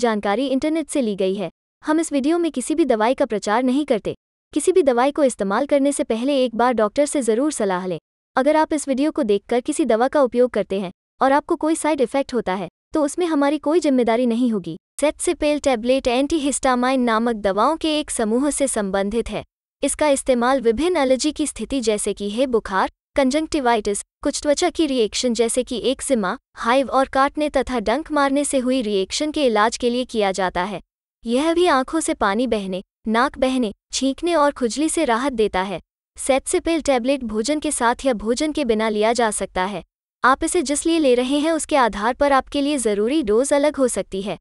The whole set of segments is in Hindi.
जानकारी इंटरनेट से ली गई है हम इस वीडियो में किसी भी दवाई का प्रचार नहीं करते किसी भी दवाई को इस्तेमाल करने से पहले एक बार डॉक्टर से ज़रूर सलाह लें अगर आप इस वीडियो को देखकर किसी दवा का उपयोग करते हैं और आपको कोई साइड इफेक्ट होता है तो उसमें हमारी कोई जिम्मेदारी नहीं होगी सेट्सिपेल टैबलेट एंटीहिस्टामाइन नामक दवाओं के एक समूह से संबंधित है इसका इस्तेमाल विभिन्न एलर्जी की स्थिति जैसे कि है बुखार कंजंक्टिवाइटिस कुछ त्वचा की रिएक्शन जैसे कि एक सिमा हाइव और काटने तथा डंक मारने से हुई रिएक्शन के इलाज के लिए किया जाता है यह भी आंखों से पानी बहने नाक बहने छींकने और खुजली से राहत देता है सेट्सिपिल टैबलेट भोजन के साथ या भोजन के बिना लिया जा सकता है आप इसे जिस लिए ले रहे हैं उसके आधार पर आपके लिए ज़रूरी डोज अलग हो सकती है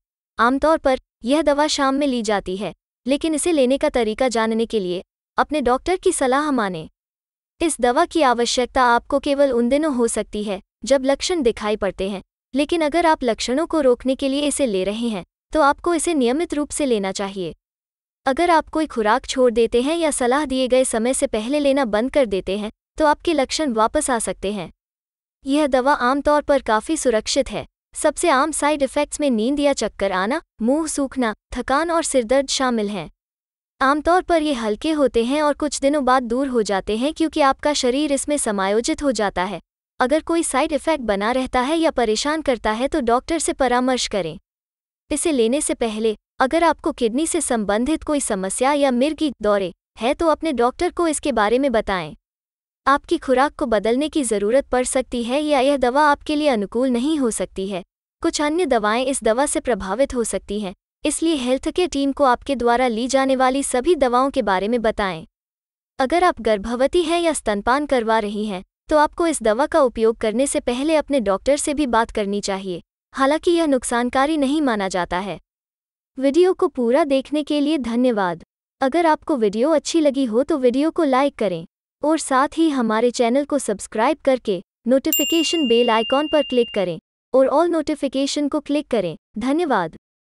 आमतौर पर यह दवा शाम में ली जाती है लेकिन इसे लेने का तरीका जानने के लिए अपने डॉक्टर की सलाह मानें इस दवा की आवश्यकता आपको केवल उन दिनों हो सकती है जब लक्षण दिखाई पड़ते हैं लेकिन अगर आप लक्षणों को रोकने के लिए इसे ले रहे हैं तो आपको इसे नियमित रूप से लेना चाहिए अगर आप कोई खुराक छोड़ देते हैं या सलाह दिए गए समय से पहले लेना बंद कर देते हैं तो आपके लक्षण वापस आ सकते हैं यह दवा आमतौर पर काफ़ी सुरक्षित है सबसे आम साइड इफ़ेक्ट्स में नींद या चक्कर आना मुंह सूखना थकान और सिरदर्द शामिल हैं आमतौर पर ये हल्के होते हैं और कुछ दिनों बाद दूर हो जाते हैं क्योंकि आपका शरीर इसमें समायोजित हो जाता है अगर कोई साइड इफेक्ट बना रहता है या परेशान करता है तो डॉक्टर से परामर्श करें इसे लेने से पहले अगर आपको किडनी से संबंधित कोई समस्या या मिर्गी दौरे है तो अपने डॉक्टर को इसके बारे में बताएं आपकी खुराक को बदलने की ज़रूरत पड़ सकती है या यह दवा आपके लिए अनुकूल नहीं हो सकती है कुछ अन्य दवाएं इस दवा से प्रभावित हो सकती हैं इसलिए हेल्थ के टीम को आपके द्वारा ली जाने वाली सभी दवाओं के बारे में बताएं अगर आप गर्भवती हैं या स्तनपान करवा रही हैं तो आपको इस दवा का उपयोग करने से पहले अपने डॉक्टर से भी बात करनी चाहिए हालांकि यह नुकसानकारी नहीं माना जाता है वीडियो को पूरा देखने के लिए धन्यवाद अगर आपको वीडियो अच्छी लगी हो तो वीडियो को लाइक करें और साथ ही हमारे चैनल को सब्सक्राइब करके नोटिफिकेशन बेल आइकॉन पर क्लिक करें और ऑल नोटिफिकेशन को क्लिक करें धन्यवाद